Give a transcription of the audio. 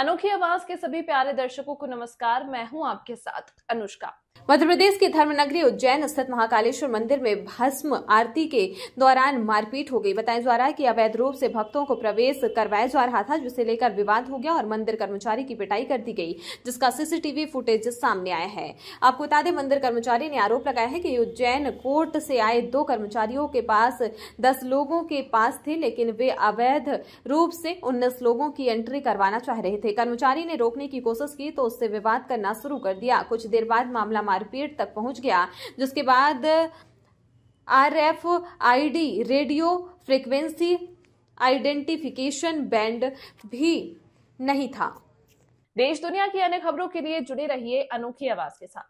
अनोखी आवाज के सभी प्यारे दर्शकों को नमस्कार मैं हूं आपके साथ अनुष्का मध्य प्रदेश के धर्मनगरी उज्जैन स्थित महाकालेश्वर मंदिर में भस्म आरती के दौरान मारपीट हो गई बताया जा रहा है कि अवैध रूप से भक्तों को प्रवेश करवाया जा रहा था जिसे लेकर विवाद हो गया और मंदिर कर्मचारी की पिटाई कर दी गई जिसका सीसीटीवी फुटेज सामने आया है आपको बता दें मंदिर कर्मचारी ने आरोप लगाया है कि उज्जैन कोर्ट से आए दो कर्मचारियों के पास दस लोगों के पास थे लेकिन वे अवैध रूप से उन्नीस लोगों की एंट्री करवाना चाह रहे थे कर्मचारी ने रोकने की कोशिश की तो उससे विवाद करना शुरू कर दिया कुछ देर बाद मामला थाना मारपीट तक पहुंच गया जिसके बाद R D radio frequency identification band भी नहीं था देश दुनिया की अन्य खबरों के लिए जुड़े रहिए अनोखी आवाज के साथ